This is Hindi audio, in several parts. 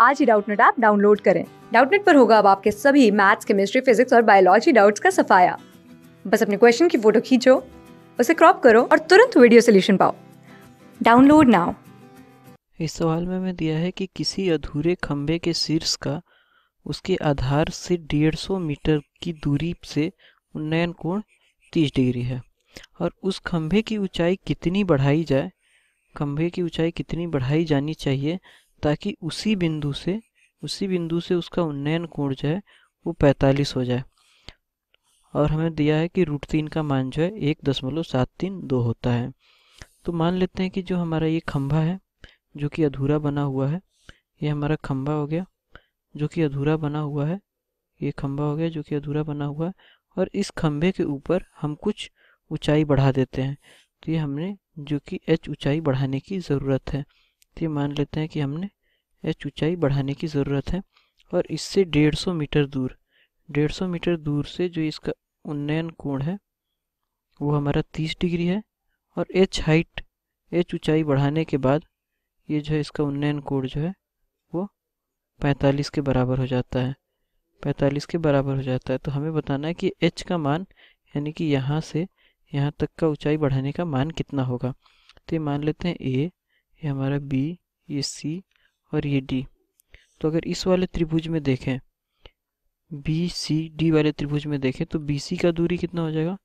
आज ही डाउटनेट ऐप डाउनलोड करें डाउटनेट पर होगा अब आपके सभी मैथ्स केमिस्ट्री फिजिक्स और बायोलॉजी डाउट्स का सफाया बस अपने क्वेश्चन की फोटो खींचो उसे क्रॉप करो और तुरंत वीडियो सोल्यूशन पाओ डाउनलोड नाउ इस सवाल में मैं दिया है कि किसी अधूरे खम्भे के शीर्ष का उसके आधार से 150 मीटर की दूरी से उन्नयन कोण 30 डिग्री है और उस खम्भे की ऊंचाई कितनी बढ़ाई जाए खम्भे की ऊंचाई कितनी बढ़ाई जानी चाहिए ताकि उसी बिंदु से उसी बिंदु से उसका उन्नयन कोण जो है वो पैंतालीस हो जाए और हमें दिया है कि रूट तीन का मान जो है एक दशमलव सात तीन दो होता है तो मान लेते हैं कि जो हमारा ये खंभा है जो कि अधूरा बना हुआ है ये हमारा खंभा हो गया जो कि अधूरा बना हुआ है ये खंभा हो गया जो कि अधूरा बना हुआ है और इस खंभे के ऊपर हम कुछ ऊंचाई बढ़ा देते हैं तो ये हमने जो कि एच ऊंचाई बढ़ाने की ज़रूरत है तो मान लेते हैं कि हमने एच ऊंचाई बढ़ाने की ज़रूरत है और इससे 150 मीटर दूर 150 मीटर दूर से जो इसका उन्नयन कोण है वो हमारा 30 डिग्री है और एच हाइट एच ऊंचाई बढ़ाने के बाद ये जो है इसका उन्नयन कोण जो है वो 45 के बराबर हो जाता है 45 के बराबर हो जाता है तो हमें बताना है कि एच का मान यानी कि यहाँ से यहाँ तक का ऊँचाई बढ़ाने का मान कितना होगा तो ये मान लेते हैं ए ये हमारा बी ये सी और ये डी तो अगर इस वाले त्रिभुज में देखें बी सी डी वाले त्रिभुज में देखें तो बी सी का दूरी कितना हो जाएगा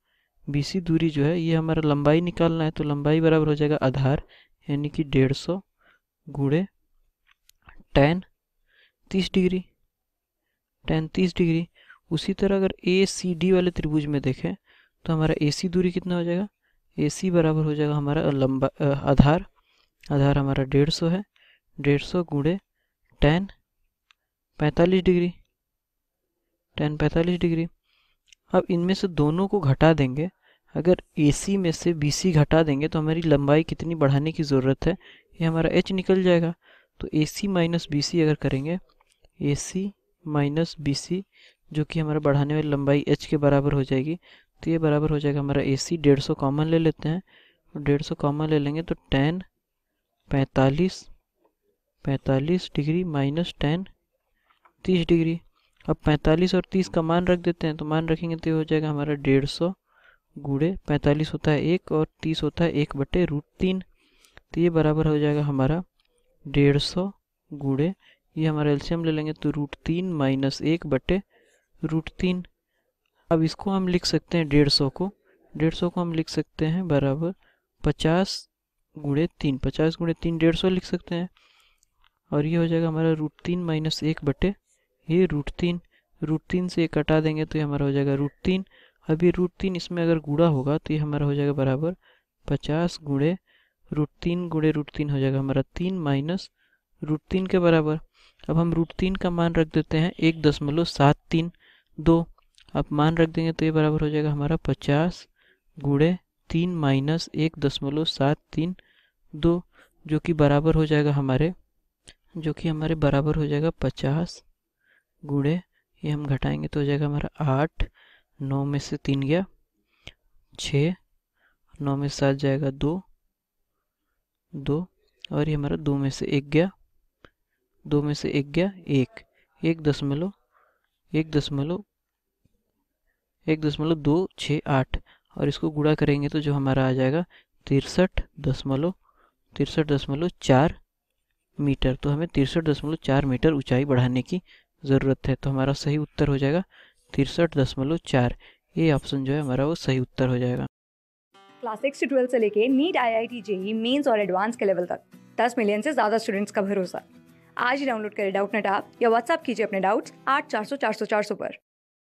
बी सी दूरी जो है ये हमारा लंबाई निकालना है तो लंबाई बराबर हो जाएगा आधार यानी कि डेढ़ सौ गुड़े टेन तीस डिग्री टेन तीस डिग्री उसी तरह अगर ए सी डी वाले त्रिभुज में देखें तो हमारा ए सी दूरी कितना हो जाएगा ए सी बराबर हो जाएगा हमारा लंबा आधार आधार हमारा डेढ़ सौ है डेढ़ सौ गुड़े टेन पैंतालीस डिग्री टेन पैंतालीस डिग्री अब इनमें से दोनों को घटा देंगे अगर ए में से बी घटा देंगे तो हमारी लंबाई कितनी बढ़ाने की ज़रूरत है ये हमारा एच निकल जाएगा तो ए सी माइनस बी सी अगर करेंगे ए सी माइनस बी सी जो कि हमारा बढ़ाने वाली लंबाई एच के बराबर हो जाएगी तो ये बराबर हो जाएगा हमारा ए सी डेढ़ सौ कॉमन ले लेते हैं और डेढ़ सौ कॉमन ले लेंगे तो टेन पैंतालीस पैंतालीस डिग्री माइनस टेन तीस डिग्री अब पैंतालीस और तीस का मान रख देते हैं तो मान रखेंगे तो हो जाएगा हमारा डेढ़ सौ गुड़े पैंतालीस होता है एक और तीस होता है एक बटे रूट तीन तो ये बराबर हो जाएगा हमारा डेढ़ सौ गुड़े ये हमारा एल्शियम ले लेंगे तो रूट तीन माइनस एक बटे रूट तीन अब इसको हम लिख सकते हैं डेढ़ सौ को डेढ़ सौ को हम लिख सकते हैं बराबर पचास गुणे तीन पचास गुणे तीन डेढ़ सौ लिख सकते हैं और ये हो जाएगा हमारा रूट तीन माइनस एक बटे ये रूट तीन रूट तीन से एक हटा देंगे तो ये हमारा हो जाएगा रूट तीन अब ये रूट तीन इसमें अगर गुड़ा होगा तो ये हमारा हो जाएगा बराबर पचास गुड़े रूट तीन गुड़े रूट तीन हो जाएगा हमारा तीन माइनस रूट तीन के बराबर अब हम रूट तीन का मान रख देते हैं एक दशमलव सात तीन दो अब मान रख देंगे तो ये बराबर हो जाएगा हमारा पचास गुड़े तीन माइनस एक दशमलव सात तीन दो जो कि बराबर हो जाएगा हमारे जो कि हमारे बराबर हो जाएगा पचास गुड़े ये हम घटाएंगे तो हो जाएगा हमारा आठ नौ में से तीन गया छः नौ में सात जाएगा दो दो और ये हमारा दो में से एक गया दो में से एक गया एक एक दशमलव एक दशमलव एक दशमलव दो छः आठ और इसको गुड़ा करेंगे तो जो हमारा आ जाएगा तिरसठ दशमलव तिरसठ दशमलव चार मीटर तो हमें तिरसठ दशमलव चार मीटर ऊंचाई बढ़ाने की ज़रूरत है तो हमारा सही उत्तर हो जाएगा तिरसठ दशमलव चार ये ऑप्शन जो है हमारा वो सही उत्तर हो जाएगा क्लास सिक्स से ट्वेल्थ से लेके NEET I I T JEE mains और एडवांस के लेवल तक दस मिलियन से ज़्यादा स्टूडेंट्स का भरोसा आज ही डाउनलोड करें डाउट नेट ऐप या व्हाट्सअप कीजिए अपने डाउट्स आठ चार सौ चार सौ चार सौ पर